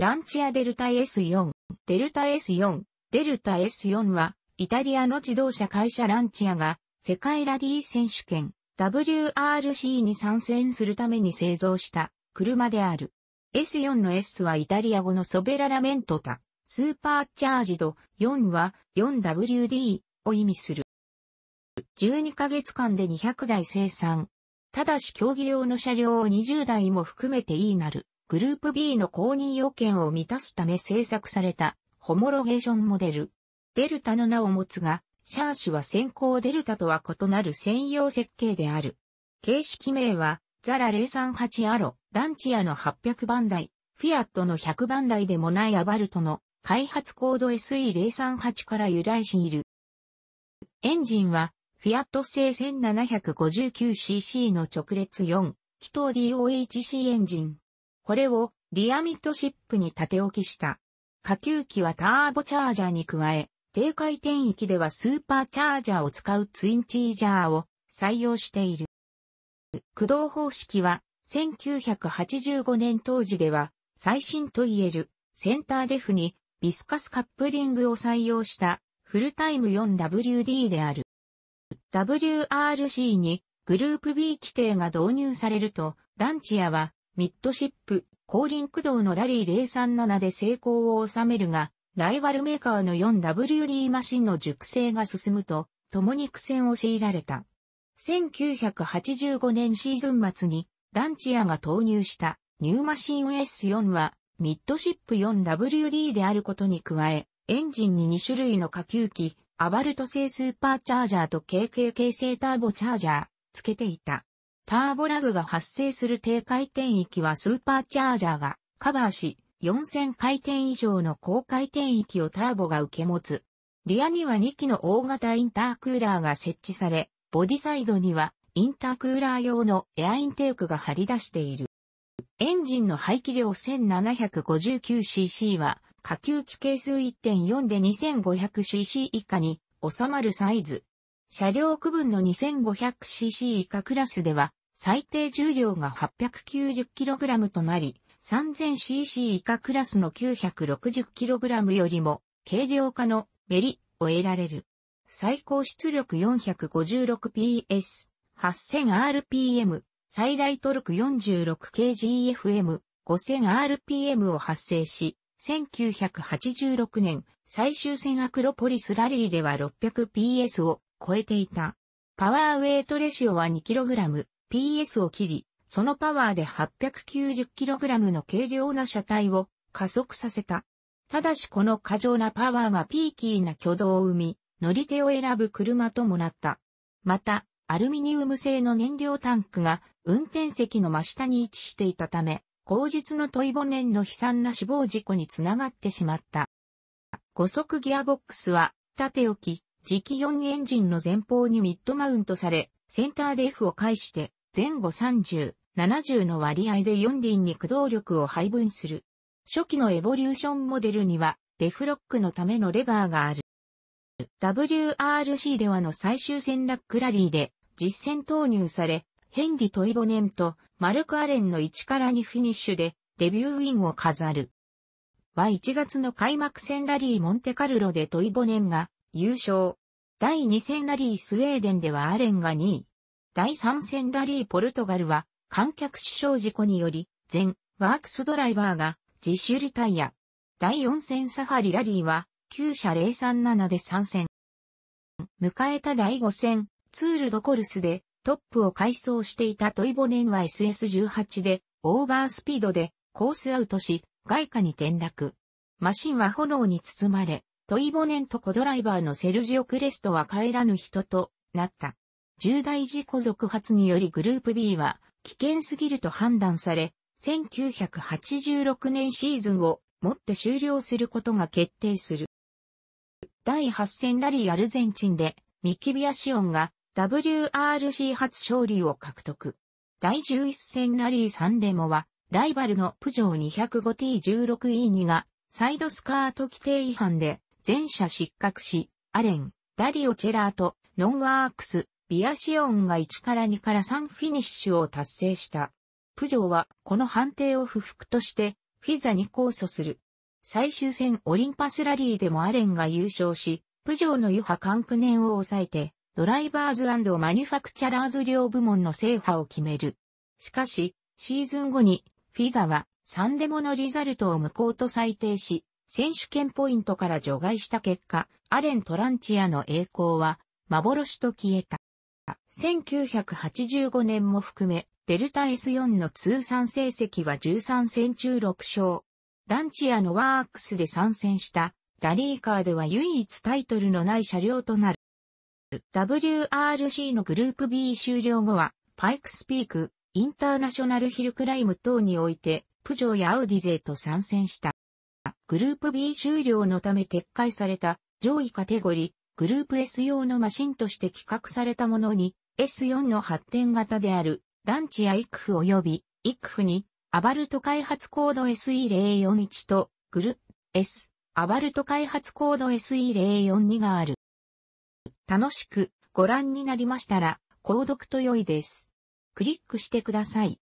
ランチアデルタ S4、デルタ S4、デルタ S4 は、イタリアの自動車会社ランチアが、世界ラリー選手権、WRC に参戦するために製造した車である。S4 の S はイタリア語のソベララメントタ、スーパーチャージド、4は 4WD を意味する。12ヶ月間で200台生産。ただし競技用の車両を20台も含めていいなるグループ B の公認要件を満たすため制作されたホモロゲーションモデル。デルタの名を持つが、シャーシュは先行デルタとは異なる専用設計である。形式名は、ザラ038アロ、ランチアの800番台、フィアットの100番台でもないアバルトの開発コード SE038 から由来している。エンジンは、フィアット製 1759cc の直列4、気筒 DOHC エンジン。これをリアミッドシップに縦置きした。下級機はターボチャージャーに加え、低回転域ではスーパーチャージャーを使うツインチージャーを採用している。駆動方式は1985年当時では最新といえるセンターデフにビスカスカップリングを採用したフルタイム 4WD である。WRC にグループ B 規定が導入されるとランチアはミッドシップ、後輪駆動のラリー037で成功を収めるが、ライバルメーカーの 4WD マシンの熟成が進むと、共に苦戦を強いられた。1985年シーズン末に、ランチアが投入したニューマシン S4 は、ミッドシップ 4WD であることに加え、エンジンに2種類の下級機、アバルト製スーパーチャージャーと KK 形成ターボチャージャー、つけていた。ターボラグが発生する低回転域はスーパーチャージャーがカバーし、4000回転以上の高回転域をターボが受け持つ。リアには2機の大型インタークーラーが設置され、ボディサイドにはインタークーラー用のエアインテークが張り出している。エンジンの排気量 1759cc は下級機係数1.4で 2500cc 以下に収まるサイズ。車両区分の 2500cc 以下クラスでは最低重量が 890kg となり、3000cc 以下クラスの 960kg よりも軽量化のメリを得られる。最高出力 456PS、8000rpm、最大トルク 46kgfm、5000rpm を発生し、1986年最終戦アクロポリスラリーでは 600PS を超えていた。パワーウェイトレシオは 2kg、PS を切り、そのパワーで 890kg の軽量な車体を加速させた。ただしこの過剰なパワーがピーキーな挙動を生み、乗り手を選ぶ車ともなった。また、アルミニウム製の燃料タンクが運転席の真下に位置していたため、後述のトイボネンの悲惨な死亡事故につながってしまった。五速ギアボックスは、縦置き、磁気4エンジンの前方にミッドマウントされ、センターで F を介して、前後30、70の割合で4輪に駆動力を配分する。初期のエボリューションモデルには、デフロックのためのレバーがある。WRC ではの最終戦ラックラリーで実戦投入され、ヘンリ・トイボネンとマルク・アレンの1から2フィニッシュでデビューウィンを飾る。は1月の開幕戦ラリーモンテカルロでトイボネンが優勝。第2戦ラリースウェーデンではアレンが2位。第3戦ラリーポルトガルは、観客死傷事故により、全ワークスドライバーが自主リタイア。第4戦サファリラリーは、旧車037で参戦。迎えた第5戦、ツールドコルスで、トップを改装していたトイボネンは SS18 で、オーバースピードで、コースアウトし、外貨に転落。マシンは炎に包まれ、トイボネンとコドライバーのセルジオ・クレストは帰らぬ人となった。重大事故続発によりグループ B は危険すぎると判断され、1986年シーズンをもって終了することが決定する。第8戦ラリーアルゼンチンでミキビアシオンが WRC 初勝利を獲得。第11戦ラリーサンレモはライバルのプジョー 205T16E2 がサイドスカート規定違反で全車失格し、アレン、ダリオ・チェラート、ノンワークス、ビアシオンが1から2から3フィニッシュを達成した。プジョーはこの判定を不服としてフィザに控訴する。最終戦オリンパスラリーでもアレンが優勝し、プジョーの余波関9年を抑えて、ドライバーズマニュファクチャラーズ両部門の制覇を決める。しかし、シーズン後に、フィザは3デモのリザルトを無効と裁定し、選手権ポイントから除外した結果、アレン・トランチアの栄光は幻と消えた。1985年も含め、デルタ S4 の通算成績は13戦中6勝。ランチアのワークスで参戦した、ラリーカーでは唯一タイトルのない車両となる。WRC のグループ B 終了後は、パイクスピーク、インターナショナルヒルクライム等において、プジョーやアウディ勢と参戦した。グループ B 終了のため撤回された上位カテゴリー、グループ S 用のマシンとして企画されたものに S4 の発展型である、ランチやイクフ及び、イクフに、アバルト開発コード SE041 と、グル、S、アバルト開発コード SE042 がある。楽しくご覧になりましたら、購読と良いです。クリックしてください。